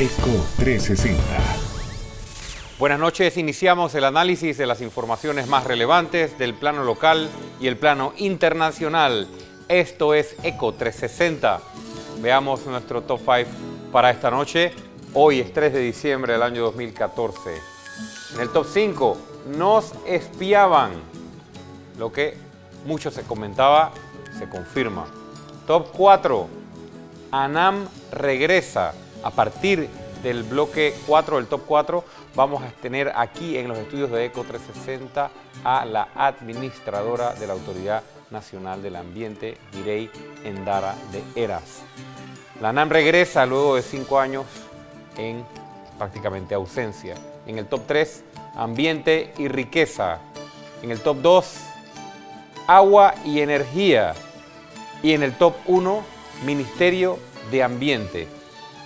ECO 360. Buenas noches, iniciamos el análisis de las informaciones más relevantes del plano local y el plano internacional. Esto es ECO 360. Veamos nuestro top 5 para esta noche. Hoy es 3 de diciembre del año 2014. En el top 5 nos espiaban. Lo que mucho se comentaba se confirma. Top 4. ANAM regresa a partir del bloque 4, del top 4, vamos a tener aquí en los estudios de ECO 360 a la administradora de la Autoridad Nacional del Ambiente, Irei Endara de Eras. La NAM regresa luego de cinco años en prácticamente ausencia. En el top 3, ambiente y riqueza. En el top 2, agua y energía. Y en el top 1, Ministerio de Ambiente.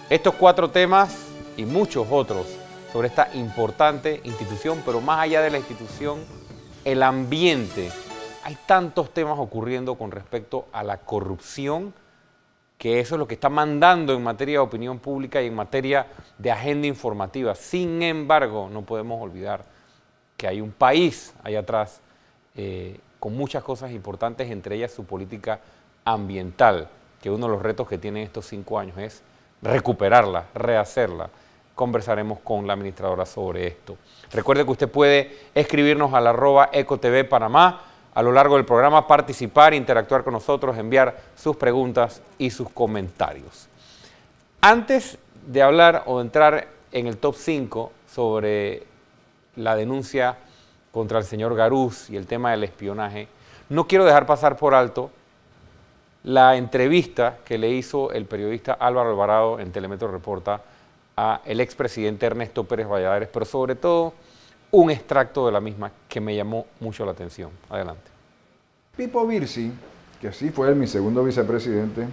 Estos cuatro temas y muchos otros sobre esta importante institución, pero más allá de la institución, el ambiente. Hay tantos temas ocurriendo con respecto a la corrupción, que eso es lo que está mandando en materia de opinión pública y en materia de agenda informativa. Sin embargo, no podemos olvidar que hay un país allá atrás eh, con muchas cosas importantes, entre ellas su política ambiental, que uno de los retos que tienen estos cinco años es recuperarla, rehacerla. Conversaremos con la administradora sobre esto. Recuerde que usted puede escribirnos al arroba ecotv Panamá a lo largo del programa, participar, interactuar con nosotros, enviar sus preguntas y sus comentarios. Antes de hablar o entrar en el top 5 sobre la denuncia contra el señor Garús y el tema del espionaje, no quiero dejar pasar por alto la entrevista que le hizo el periodista Álvaro Alvarado en Telemetro Reporta a el expresidente Ernesto Pérez Valladares, pero sobre todo un extracto de la misma que me llamó mucho la atención. Adelante. Pipo Virsi, que así fue mi segundo vicepresidente,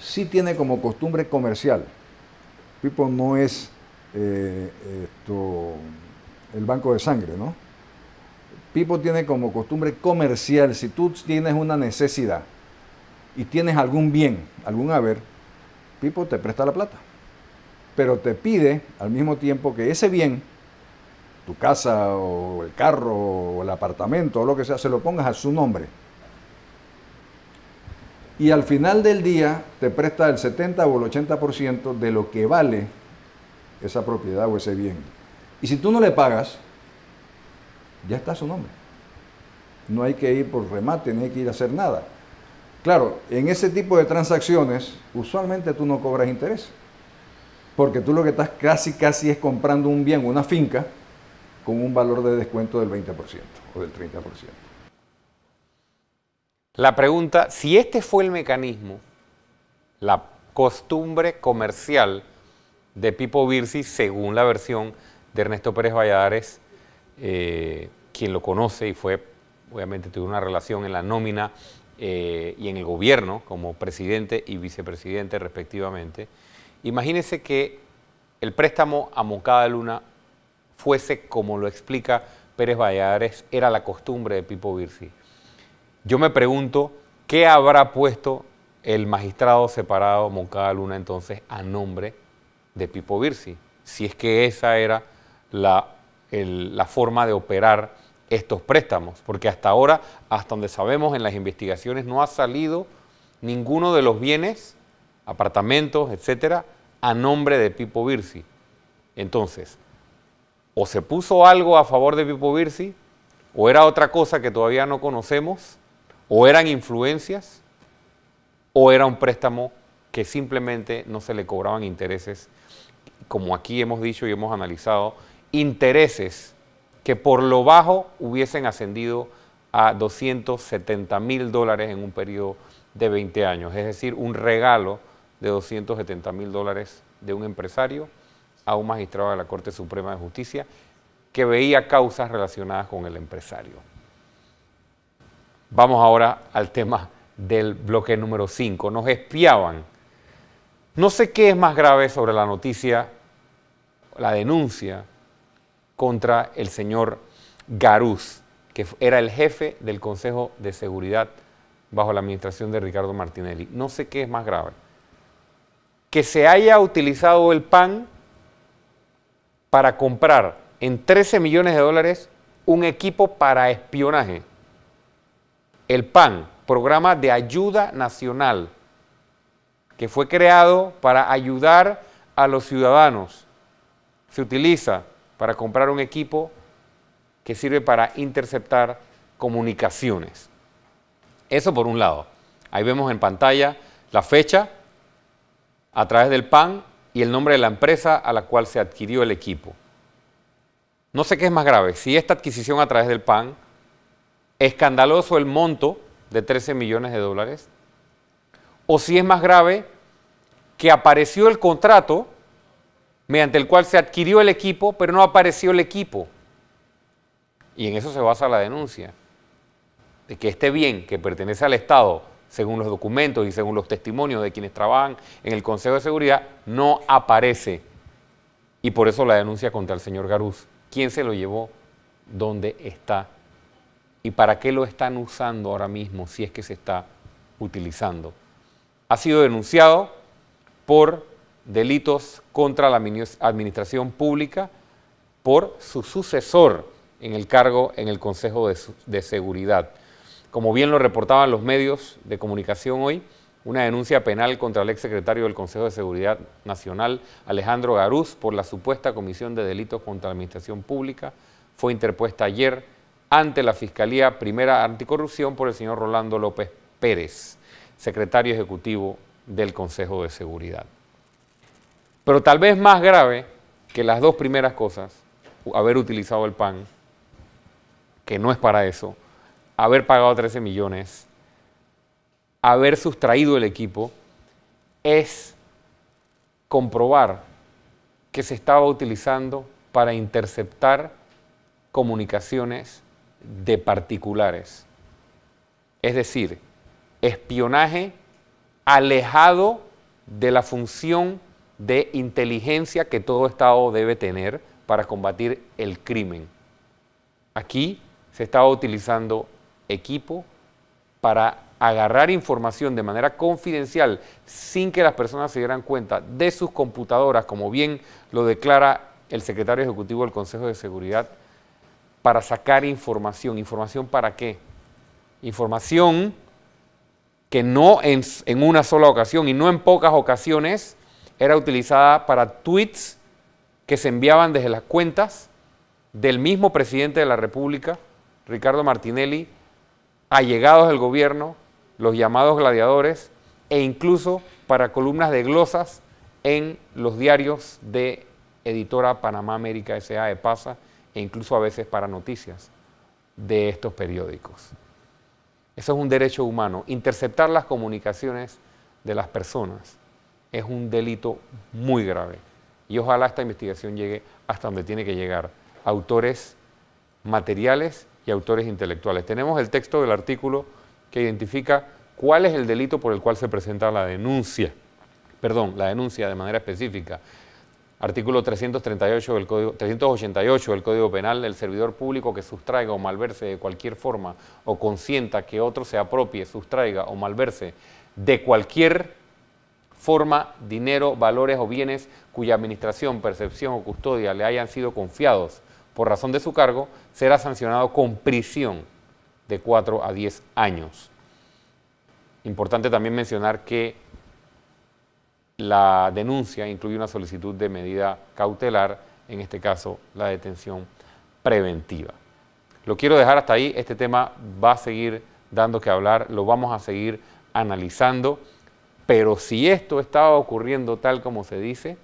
sí tiene como costumbre comercial. Pipo no es eh, esto, el banco de sangre, ¿no? Pipo tiene como costumbre comercial. Si tú tienes una necesidad, y tienes algún bien, algún haber, Pipo te presta la plata. Pero te pide al mismo tiempo que ese bien, tu casa o el carro o el apartamento o lo que sea, se lo pongas a su nombre. Y al final del día te presta el 70 o el 80% de lo que vale esa propiedad o ese bien. Y si tú no le pagas, ya está su nombre. No hay que ir por remate, ni hay que ir a hacer nada. Claro, en ese tipo de transacciones usualmente tú no cobras interés, porque tú lo que estás casi casi es comprando un bien, una finca, con un valor de descuento del 20% o del 30%. La pregunta, si este fue el mecanismo, la costumbre comercial de Pipo Virsi, según la versión de Ernesto Pérez Valladares, eh, quien lo conoce y fue, obviamente tuvo una relación en la nómina eh, y en el gobierno como presidente y vicepresidente respectivamente, imagínese que el préstamo a Moncada Luna fuese, como lo explica Pérez Valladares, era la costumbre de Pipo Virsi. Yo me pregunto, ¿qué habrá puesto el magistrado separado Moncada Luna entonces a nombre de Pipo Virsi? Si es que esa era la, la forma de operar estos préstamos, porque hasta ahora, hasta donde sabemos en las investigaciones, no ha salido ninguno de los bienes, apartamentos, etcétera, a nombre de Pipo Virsi. Entonces, o se puso algo a favor de Pipo Virsi, o era otra cosa que todavía no conocemos, o eran influencias, o era un préstamo que simplemente no se le cobraban intereses, como aquí hemos dicho y hemos analizado, intereses que por lo bajo hubiesen ascendido a 270 mil dólares en un periodo de 20 años, es decir, un regalo de 270 mil dólares de un empresario a un magistrado de la Corte Suprema de Justicia que veía causas relacionadas con el empresario. Vamos ahora al tema del bloque número 5. Nos espiaban. No sé qué es más grave sobre la noticia, la denuncia contra el señor Garuz, que era el jefe del Consejo de Seguridad bajo la administración de Ricardo Martinelli. No sé qué es más grave. Que se haya utilizado el PAN para comprar en 13 millones de dólares un equipo para espionaje. El PAN, Programa de Ayuda Nacional, que fue creado para ayudar a los ciudadanos. Se utiliza para comprar un equipo que sirve para interceptar comunicaciones. Eso por un lado. Ahí vemos en pantalla la fecha a través del PAN y el nombre de la empresa a la cual se adquirió el equipo. No sé qué es más grave, si esta adquisición a través del PAN, escandaloso el monto de 13 millones de dólares, o si es más grave que apareció el contrato mediante el cual se adquirió el equipo, pero no apareció el equipo. Y en eso se basa la denuncia, de que este bien que pertenece al Estado, según los documentos y según los testimonios de quienes trabajan en el Consejo de Seguridad, no aparece. Y por eso la denuncia contra el señor Garús. ¿Quién se lo llevó? ¿Dónde está? ¿Y para qué lo están usando ahora mismo si es que se está utilizando? Ha sido denunciado por delitos contra la administración pública por su sucesor en el cargo en el Consejo de, Seguridad. Como bien lo reportaban los medios de comunicación hoy, una denuncia penal contra el exsecretario del Consejo de Seguridad Nacional, Alejandro Garús, por la supuesta comisión de delitos contra la administración pública, fue interpuesta ayer ante la Fiscalía Primera Anticorrupción por el señor Rolando López Pérez, secretario ejecutivo del Consejo de Seguridad. Pero tal vez más grave que las dos primeras cosas, haber utilizado el PAN, que no es para eso, haber pagado 13 millones, haber sustraído el equipo, es comprobar que se estaba utilizando para interceptar comunicaciones de particulares. Es decir, espionaje alejado de la función de inteligencia que todo Estado debe tener para combatir el crimen. Aquí se estaba utilizando equipo para agarrar información de manera confidencial sin que las personas se dieran cuenta de sus computadoras, como bien lo declara el secretario ejecutivo del Consejo de Seguridad, para sacar información. ¿Información para qué? Información que no en, en una sola ocasión y no en pocas ocasiones era utilizada para tweets que se enviaban desde las cuentas del mismo presidente de la República, Ricardo Martinelli, allegados del gobierno, los llamados gladiadores, e incluso para columnas de glosas en los diarios de editora Panamá América S.A. de Pasa, e incluso a veces para noticias de estos periódicos. Eso es un derecho humano, interceptar las comunicaciones de las personas es un delito muy grave. Y ojalá esta investigación llegue hasta donde tiene que llegar. Autores materiales y autores intelectuales. Tenemos el texto del artículo que identifica cuál es el delito por el cual se presenta la denuncia. Perdón, la denuncia de manera específica. Artículo 338 del Código, 388 del Código Penal, el servidor público que sustraiga o malverse de cualquier forma o consienta que otro se apropie, sustraiga o malverse de cualquier forma, dinero, valores o bienes cuya administración, percepción o custodia le hayan sido confiados por razón de su cargo, será sancionado con prisión de 4 a 10 años. Importante también mencionar que la denuncia incluye una solicitud de medida cautelar, en este caso la detención preventiva. Lo quiero dejar hasta ahí, este tema va a seguir dando que hablar, lo vamos a seguir analizando. Pero si esto estaba ocurriendo tal como se dice,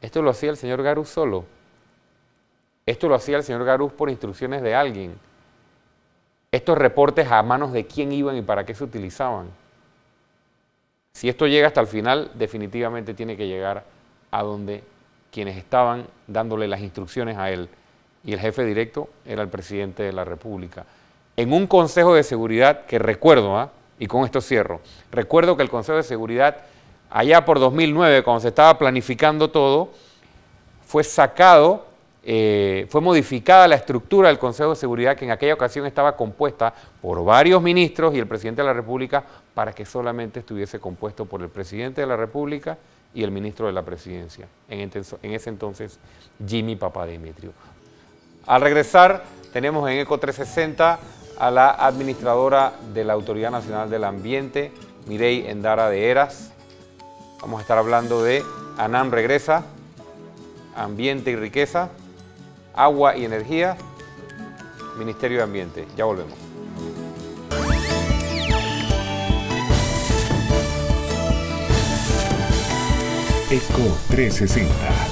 esto lo hacía el señor Garus solo. Esto lo hacía el señor Garús por instrucciones de alguien. Estos reportes a manos de quién iban y para qué se utilizaban. Si esto llega hasta el final, definitivamente tiene que llegar a donde quienes estaban dándole las instrucciones a él. Y el jefe directo era el presidente de la República. En un Consejo de Seguridad que recuerdo, ¿ah? y con esto cierro. Recuerdo que el Consejo de Seguridad, allá por 2009, cuando se estaba planificando todo, fue sacado, eh, fue modificada la estructura del Consejo de Seguridad, que en aquella ocasión estaba compuesta por varios ministros y el presidente de la República, para que solamente estuviese compuesto por el presidente de la República y el ministro de la Presidencia, en, ese entonces Jimmy Papadimitriou. Al regresar, tenemos en ECO 360 a la administradora de la Autoridad Nacional del Ambiente, Mirei Endara de Eras. Vamos a estar hablando de ANAM Regresa, Ambiente y Riqueza, Agua y Energía, Ministerio de Ambiente. Ya volvemos. ECO 360